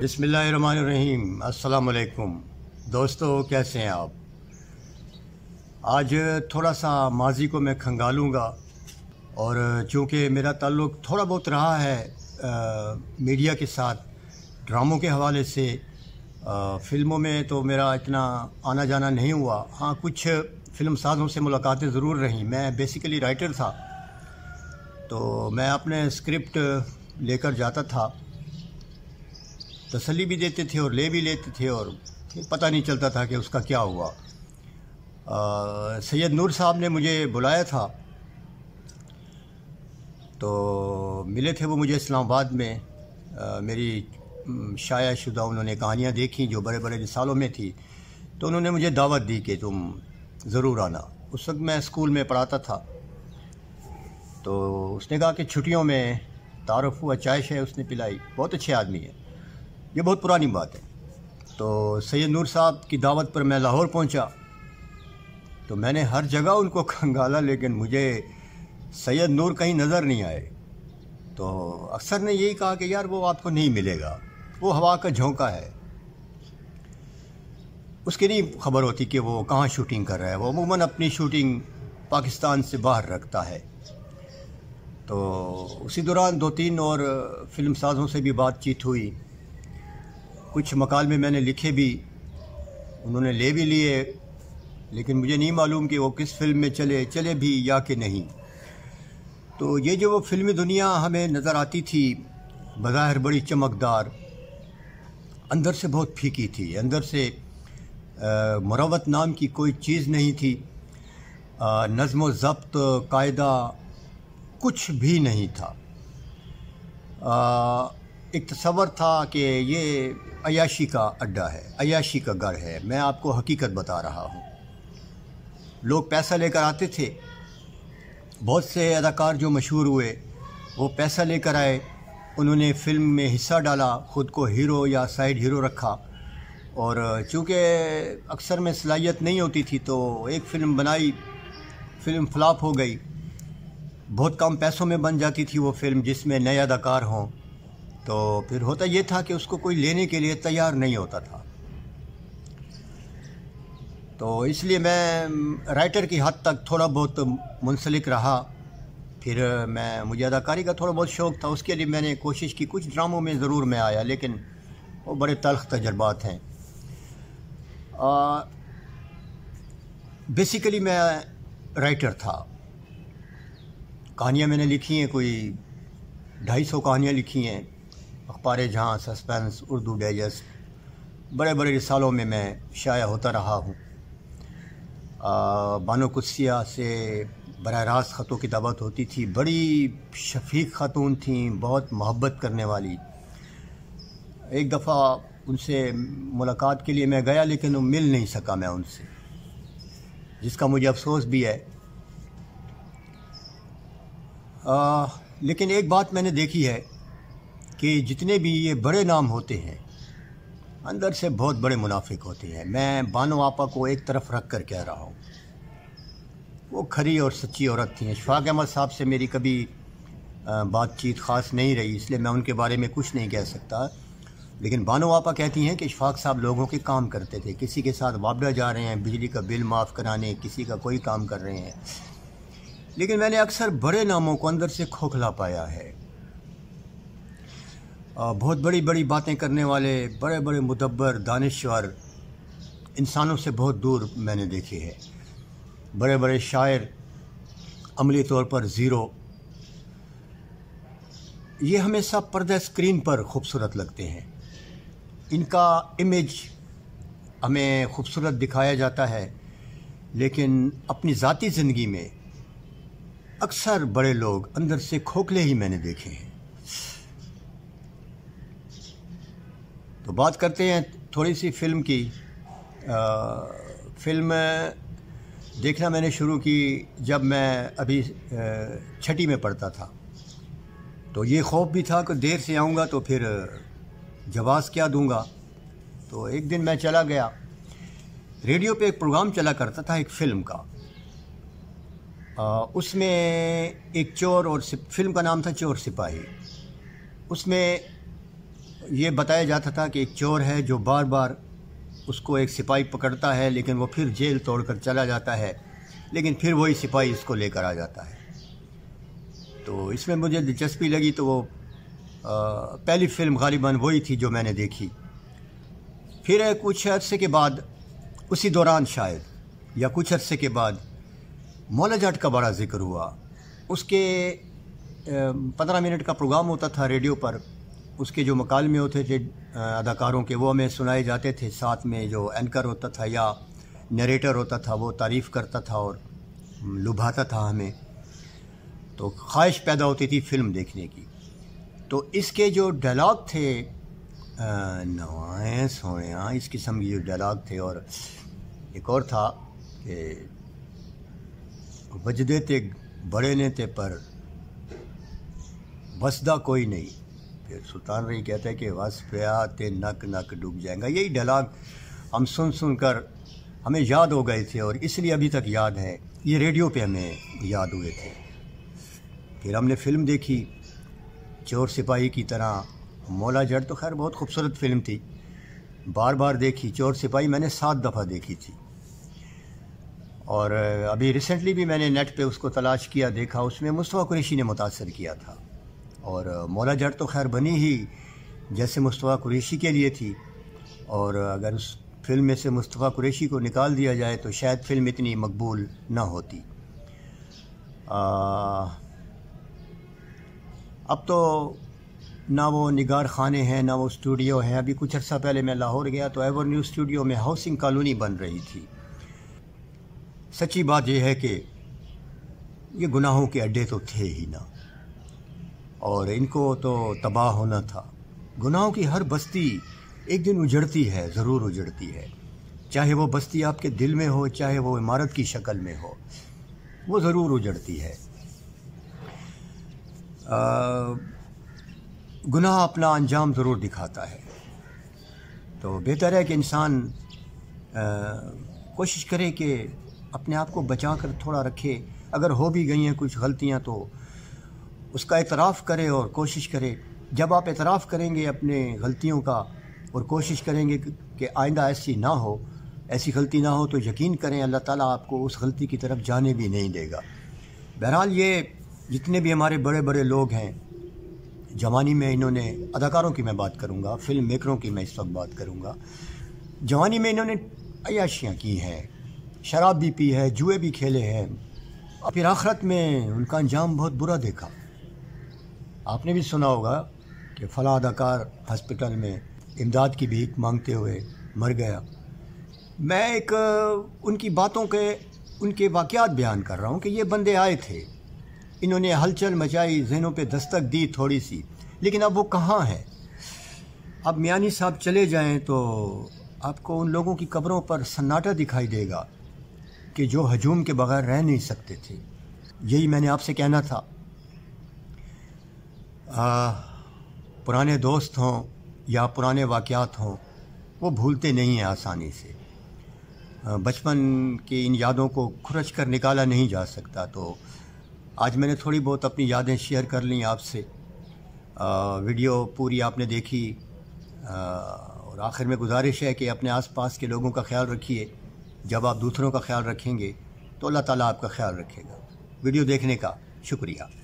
बिसमीम् अल्लाम दोस्तों कैसे हैं आप आज थोड़ा सा माजी को मैं खंगालूंगा और चूँकि मेरा ताल्लुक़ थोड़ा बहुत रहा है आ, मीडिया के साथ ड्रामों के हवाले से आ, फिल्मों में तो मेरा इतना आना जाना नहीं हुआ हाँ कुछ फिल्म साजों से मुलाकातें ज़रूर रहीं मैं बेसिकली राइटर था तो मैं अपने स्क्रिप्ट लेकर जाता था तसली भी देते थे और ले भी लेते थे और पता नहीं चलता था कि उसका क्या हुआ सैयद नूर साहब ने मुझे बुलाया था तो मिले थे वो मुझे इस्लामाबाद में आ, मेरी शाया शुदा उन्होंने कहानियाँ देखी जो बड़े बड़े रिसालों में थी तो उन्होंने मुझे दावत दी कि तुम ज़रूर आना उस वक्त मैं स्कूल में पढ़ाता था तो उसने कहा कि छुट्टियों में तारफ़ हुआ चाय शाय उसने पिलाई बहुत अच्छे आदमी है ये बहुत पुरानी बात है तो सैयद नूर साहब की दावत पर मैं लाहौर पहुंचा तो मैंने हर जगह उनको खंगाला लेकिन मुझे सैयद नूर कहीं नज़र नहीं आए तो अक्सर ने यही कहा कि यार वो आपको नहीं मिलेगा वो हवा का झोंका है उसके नहीं खबर होती कि वो कहाँ शूटिंग कर रहा है वो अमूमन अपनी शूटिंग पाकिस्तान से बाहर रखता है तो उसी दौरान दो तीन और फिल्म साजों से भी बातचीत हुई कुछ मकाल में मैंने लिखे भी उन्होंने ले भी लिए लेकिन मुझे नहीं मालूम कि वो किस फिल्म में चले चले भी या कि नहीं तो ये जो वो फिल्मी दुनिया हमें नज़र आती थी बज़ाहिर बड़ी चमकदार अंदर से बहुत फीकी थी अंदर से मरवत नाम की कोई चीज़ नहीं थी नज़म ज़ब्त कायदा कुछ भी नहीं था आ, एक तस्वर था कि ये अयाशी का अड्डा है अयाशी का घर है मैं आपको हकीकत बता रहा हूँ लोग पैसा लेकर आते थे बहुत से अदाकार जो मशहूर हुए वो पैसा लेकर आए उन्होंने फ़िल्म में हिस्सा डाला ख़ुद को हीरो या साइड हीरो रखा और चूँकि अक्सर में सलाहियत नहीं होती थी तो एक फ़िल्म बनाई फ़िल्म फ्लॉप हो गई बहुत कम पैसों में बन जाती थी वो फ़िल्म जिसमें नए अदाकार हों तो फिर होता ये था कि उसको कोई लेने के लिए तैयार नहीं होता था तो इसलिए मैं राइटर की हद तक थोड़ा बहुत मुंसलिक रहा फिर मैं मुझे अदाकारी का थोड़ा बहुत शौक़ था उसके लिए मैंने कोशिश की कुछ ड्रामों में ज़रूर मैं आया लेकिन वो बड़े तलख तजर्बात हैं बेसिकली मैं राइटर था कहानियाँ मैंने लिखी हैं कोई ढाई सौ कहानियाँ लिखी हैं अखबार जहाँ सस्पेंस उर्दू डाइजेस्ट बड़े बड़े रिसालों में मैं शाया होता रहा हूँ बानो कुसिया से बर रास्त ख़तों की दावत होती थी बड़ी शफीक ख़ातून थी बहुत मोहब्बत करने वाली एक दफ़ा उनसे मुलाकात के लिए मैं गया लेकिन वो मिल नहीं सका मैं उनसे जिसका मुझे अफसोस भी है आ, लेकिन एक बात मैंने देखी है कि जितने भी ये बड़े नाम होते हैं अंदर से बहुत बड़े मुनाफिक होते हैं मैं बानो आपा को एक तरफ रख कर कह रहा हूँ वो खरी और सच्ची औरत थी शफाक अहमद साहब से मेरी कभी बातचीत ख़ास नहीं रही इसलिए मैं उनके बारे में कुछ नहीं कह सकता लेकिन बानो आपा कहती हैं कि शफाक साहब लोगों के काम करते थे किसी के साथ वापडा जा रहे हैं बिजली का बिल माफ़ कराने किसी का कोई काम कर रहे हैं लेकिन मैंने अक्सर बड़े नामों को अंदर से खोखला पाया है बहुत बड़ी बड़ी बातें करने वाले बड़े बड़े मुदब्बर दानश्वर इंसानों से बहुत दूर मैंने देखी है बड़े बड़े शायर अमली तौर पर ज़ीरो ये हमेशा पर्दा स्क्रीन पर खूबसूरत लगते हैं इनका इमेज हमें खूबसूरत दिखाया जाता है लेकिन अपनी ज़ाती ज़िंदगी में अक्सर बड़े लोग अंदर से खोखले ही मैंने देखे हैं तो बात करते हैं थोड़ी सी फिल्म की आ, फिल्म देखना मैंने शुरू की जब मैं अभी छठी में पढ़ता था तो ये खौफ भी था कि देर से आऊँगा तो फिर जवाब क्या दूँगा तो एक दिन मैं चला गया रेडियो पे एक प्रोग्राम चला करता था एक फ़िल्म का आ, उसमें एक चोर और फिल्म का नाम था चोर सिपाही उसमें ये बताया जाता था कि एक चोर है जो बार बार उसको एक सिपाही पकड़ता है लेकिन वो फिर जेल तोड़कर चला जाता है लेकिन फिर वही सिपाही इसको लेकर आ जाता है तो इसमें मुझे दिलचस्पी लगी तो वो आ, पहली फिल्म गालिबा वही थी जो मैंने देखी फिर कुछ अरसे के बाद उसी दौरान शायद या कुछ अरसे के बाद मौला जाट का बड़ा जिक्र हुआ उसके पंद्रह मिनट का प्रोग्राम होता था रेडियो पर उसके जो मकालमे होते थे अदाकारों के वो हमें सुनाए जाते थे साथ में जो एंकर होता था या नरेटर होता था वो तारीफ़ करता था और लुभाता था हमें तो ख्वाहिश पैदा होती थी फिल्म देखने की तो इसके जो डायलाग थे नवाएँ सोया इस किस्म के जो डायलाग थे और एक और था कि वजदे थे बड़े ने थे पर बसदा कोई नहीं फिर सुल्तान रही कहते हैं कि ते नक नक डूब जाएगा यही डलाग हम सुन सुन कर हमें याद हो गए थे और इसलिए अभी तक याद है ये रेडियो पे हमें याद हुए थे फिर हमने फिल्म देखी चोर सिपाही की तरह मौला जड़ तो खैर बहुत खूबसूरत फिल्म थी बार बार देखी चोर सिपाही मैंने सात दफ़ा देखी थी और अभी रिसेंटली भी मैंने नेट पे उसको तलाश किया देखा उसमें मुस्तफ़ा कुरेशी ने मुतासर किया था और मौला जट तो खैर बनी ही जैसे मुस्तफ़ा कुरैशी के लिए थी और अगर उस फिल्म में से मुस्तफ़ा कुरैशी को निकाल दिया जाए तो शायद फिल्म इतनी मकबूल ना होती आ, अब तो ना वो निगार खाने हैं ना वो स्टूडियो है अभी कुछ अर्सा पहले मैं लाहौर गया तो एवर न्यूज़ स्टूडियो में हाउसिंग कॉलोनी बन रही थी सच्ची बात यह है कि ये गुनाहों के अड्डे तो थे ही ना और इनको तो तबाह होना था गुनाहों की हर बस्ती एक दिन उजड़ती है ज़रूर उजड़ती है चाहे वो बस्ती आपके दिल में हो चाहे वो इमारत की शक्ल में हो वो ज़रूर उजड़ती है गुनाह अपना अंजाम ज़रूर दिखाता है तो बेहतर है कि इंसान कोशिश करे कि अपने आप को बचा कर थोड़ा रखे अगर हो भी गई हैं कुछ गलतियाँ तो उसका एतराफ़ करे और कोशिश करें जब आप एतराफ़ करेंगे अपने गलतियों का और कोशिश करेंगे कि आइंदा ऐसी ना हो ऐसी गलती ना हो तो यकीन करें अल्लाह ताला आपको उस गलती की तरफ जाने भी नहीं देगा बहरहाल ये जितने भी हमारे बड़े बड़े लोग हैं जवानी में इन्होंने अदाकारों की मैं बात करूँगा फिल्म मेकरों की मैं इस वक्त बात करूँगा जवानी में इन्होंने अयाशियाँ की हैं शराब भी पी है जुए भी खेले हैं और फिर आखरत में उनका अंजाम बहुत बुरा देखा आपने भी सुना होगा कि फ़ला अदाकार हॉस्पिटल में इमदाद की भीख मांगते हुए मर गया मैं एक उनकी बातों के उनके वाक़ात बयान कर रहा हूँ कि ये बंदे आए थे इन्होंने हलचल मचाई जहनों पे दस्तक दी थोड़ी सी लेकिन अब वो कहाँ हैं अब मियानी साहब चले जाएं तो आपको उन लोगों की कब्रों पर सन्नाटा दिखाई देगा कि जो हजूम के बगैर रह नहीं सकते थे यही मैंने आपसे कहना था आ, पुराने दोस्त हों या पुराने वाक़ात हों वो भूलते नहीं हैं आसानी से बचपन की इन यादों को खुरच कर निकाला नहीं जा सकता तो आज मैंने थोड़ी बहुत अपनी यादें शेयर कर ली आपसे वीडियो पूरी आपने देखी आ, और आखिर में गुजारिश है कि अपने आसपास के लोगों का ख्याल रखिए जब आप दूसरों का ख्याल रखेंगे तो अल्लाह ताला आपका ख्याल रखेगा वीडियो देखने का शुक्रिया